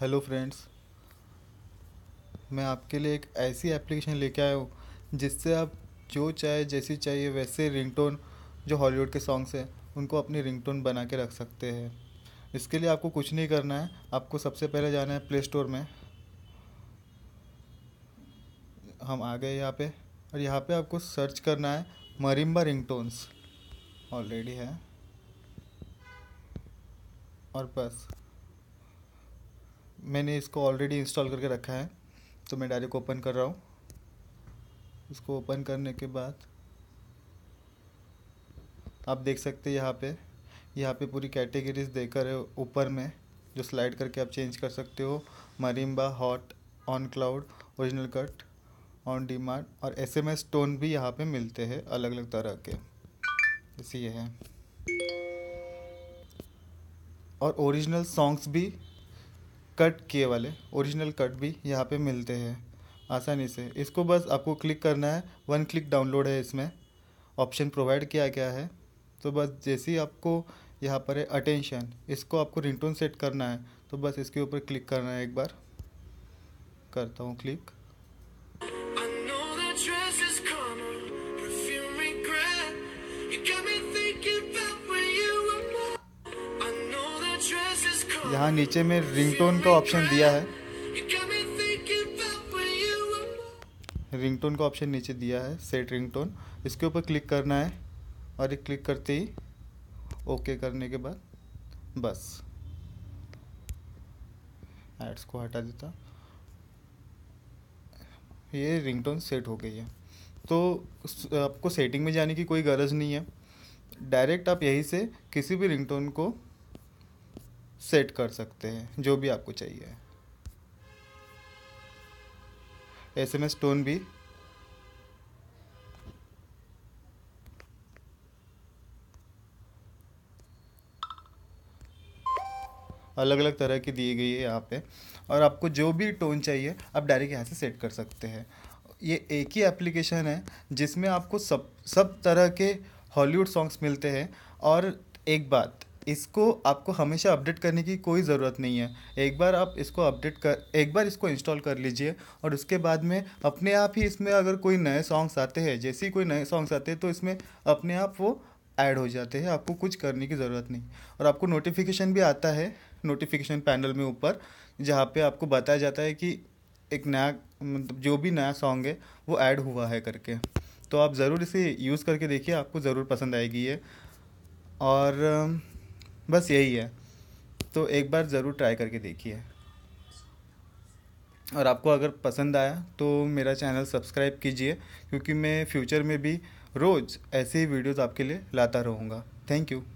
hello friends मैं आपके लिए एक ऐसी एप्लीकेशन लेके आया हूँ जिससे आप जो चाहे जैसी चाहिए वैसे रिंगटोन जो हॉलीवुड के सॉन्ग्स हैं उनको अपनी रिंगटोन बना के रख सकते हैं इसके लिए आपको कुछ नहीं करना है आपको सबसे पहले जाना है प्ले स्टोर में हम आ गए यहाँ पे और यहाँ पे आपको सर्च करना है मरिम्बा रिंगटोन्स ऑलरेडी है और बस मैंने इसको ऑलरेडी इंस्टॉल करके रखा है तो मैं डायरेक्ट ओपन कर रहा हूँ इसको ओपन करने के बाद आप देख सकते हैं यहाँ पे यहाँ पे पूरी कैटेगरीज देकर है ऊपर में जो स्लाइड करके आप चेंज कर सकते हो marimba hot on cloud original cut on demand और एस एम एस टोन भी यहाँ पे मिलते हैं अलग अलग तरह के जैसे ये है और ओरिजिनल सॉन्ग्स भी कट किए वाले ओरिजिनल कट भी यहाँ पे मिलते हैं आसानी से इसको बस आपको क्लिक करना है वन क्लिक डाउनलोड है इसमें ऑप्शन प्रोवाइड किया गया है तो बस जैसे ही आपको यहाँ पर है अटेंशन इसको आपको रिंगटोन सेट करना है तो बस इसके ऊपर क्लिक करना है एक बार करता हूँ क्लिक यहाँ नीचे में रिंगटोन का ऑप्शन दिया है रिंगटोन का ऑप्शन नीचे दिया है सेट रिंगटोन इसके ऊपर क्लिक करना है और ये क्लिक करते ही ओके करने के बाद बस एड्स को हटा देता ये रिंगटोन सेट हो गई है तो आपको सेटिंग में जाने की कोई गरज नहीं है डायरेक्ट आप यहीं से किसी भी रिंगटोन को सेट कर सकते हैं जो भी आपको चाहिए एस एम एस टोन भी अलग अलग तरह की दी गई है यहाँ पे और आपको जो भी टोन चाहिए आप डायरेक्ट यहाँ से सेट कर सकते हैं ये एक ही एप्लीकेशन है जिसमें आपको सब सब तरह के हॉलीवुड सॉन्ग्स मिलते हैं और एक बात इसको आपको हमेशा अपडेट करने की कोई ज़रूरत नहीं है एक बार आप इसको अपडेट कर एक बार इसको इंस्टॉल कर लीजिए और उसके बाद में अपने आप ही इसमें अगर कोई नए सॉन्ग्स आते हैं जैसे ही कोई नए सॉन्ग्स आते हैं तो इसमें अपने आप वो ऐड हो जाते हैं आपको कुछ करने की ज़रूरत नहीं और आपको नोटिफिकेशन भी आता है नोटिफिकेशन पैनल में ऊपर जहाँ पे आपको बताया जाता है कि एक नया मतलब जो भी नया सॉन्ग है वो ऐड हुआ है करके तो आप ज़रूर इसे यूज़ करके देखिए आपको ज़रूर पसंद आएगी ये और बस यही है तो एक बार ज़रूर ट्राई करके देखिए और आपको अगर पसंद आया तो मेरा चैनल सब्सक्राइब कीजिए क्योंकि मैं फ्यूचर में भी रोज़ ऐसे ही वीडियोज़ आपके लिए लाता रहूँगा थैंक यू